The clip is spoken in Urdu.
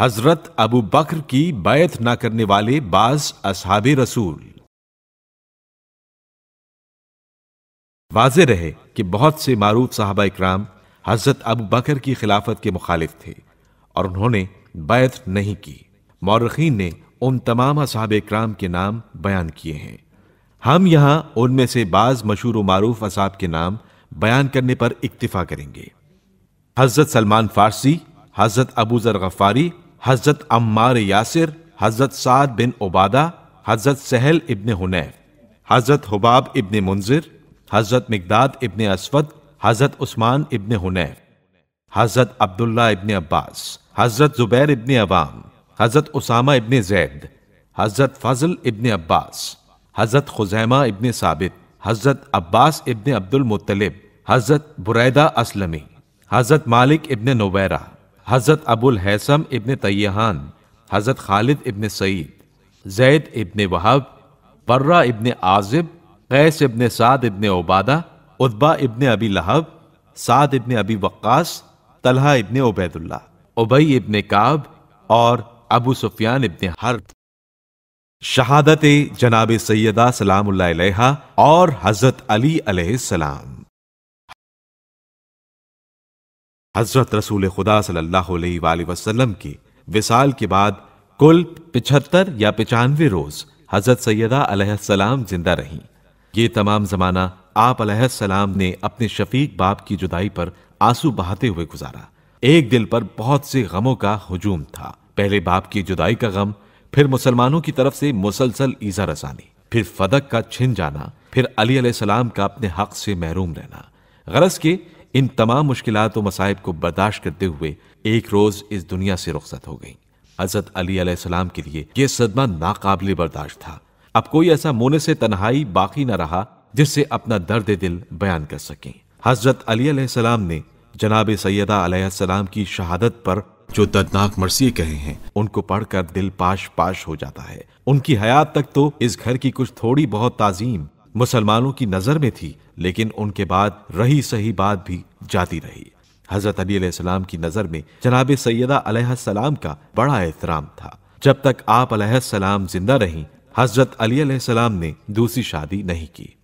حضرت ابو بکر کی بیعت نہ کرنے والے بعض اصحاب رسول واضح رہے کہ بہت سے معروف صحابہ اکرام حضرت ابو بکر کی خلافت کے مخالف تھے اور انہوں نے بیعت نہیں کی مورخین نے ان تمام اصحاب اکرام کے نام بیان کیے ہیں ہم یہاں ان میں سے بعض مشہور و معروف اصحاب کے نام بیان کرنے پر اکتفا کریں گے حضرت سلمان فارسی حضرت ابو ذر غفاری حضرت عمار یاسر حضرت سعد بن عبادہ حضرت سہل ابن حنیف حضرت حباب ابن منظر حضرت مقداد ابن اسود حضرت عثمان ابن حنیف حضرت عبداللہ ابن عباس حضرت زبیر ابن عوام حضرت اسامہ ابن زید حضرت فضل ابن عباس حضرت خزیمہ ابن ثابت حضرت عباس ابن عبد المطلب حضرت بریدہ اسلمی حضرت مالک ابن نویرہ حضرت ابو الحیثم ابن طیحان حضرت خالد ابن سعید زید ابن وحب برہ ابن عازب قیس ابن سعد ابن عبادہ ادبا ابن ابی لہب سعد ابن ابی وقاص طلحہ ابن عبید اللہ ابئی ابن کعب اور ابو سفیان ابن حرب شہادت جناب سیدہ سلام اللہ علیہ اور حضرت علی علیہ السلام حضرت رسول خدا صلی اللہ علیہ وآلہ وسلم کی وصال کے بعد کل پچھتر یا پچانوے روز حضرت سیدہ علیہ السلام زندہ رہیں یہ تمام زمانہ آپ علیہ السلام نے اپنے شفیق باپ کی جدائی پر آنسو بہاتے ہوئے گزارا ایک دل پر بہت سے غموں کا ہجوم تھا پہلے باپ کی جدائی کا غم پھر مسلمانوں کی طرف سے مسلسل ایزا رسانی پھر فدق کا چھن جانا پھر علی علیہ السلام کا اپنے حق سے محروم رہنا غرض کے ان تمام مشکلات و مصائب کو برداشت کرتے ہوئے ایک روز اس دنیا سے رخصت ہو گئی حضرت علی علیہ السلام کے لیے یہ صدمہ ناقابل برداشت تھا اب کوئی ایسا مونے سے تنہائی باقی نہ رہا جس سے اپنا درد دل بیان کر سکیں حضرت علی علیہ السلام نے جناب سیدہ علیہ السلام کی شہادت پر جو دردناک مرثیے کہے ہیں ان کو پڑھ کر دل پاش پاش ہو جاتا ہے ان کی حیات تک تو اس گھر کی کچھ تھوڑی بہت تعظیم مسلمانوں کی نظر میں تھی لیکن ان کے بعد رہی سہی بات بھی جاتی رہی حضرت علی علیہ السلام کی نظر میں جناب سیدہ علیہ السلام کا بڑا احترام تھا جب تک آپ علیہ السلام زندہ رہیں حضرت علی علیہ السلام نے دوسری شادی نہیں کی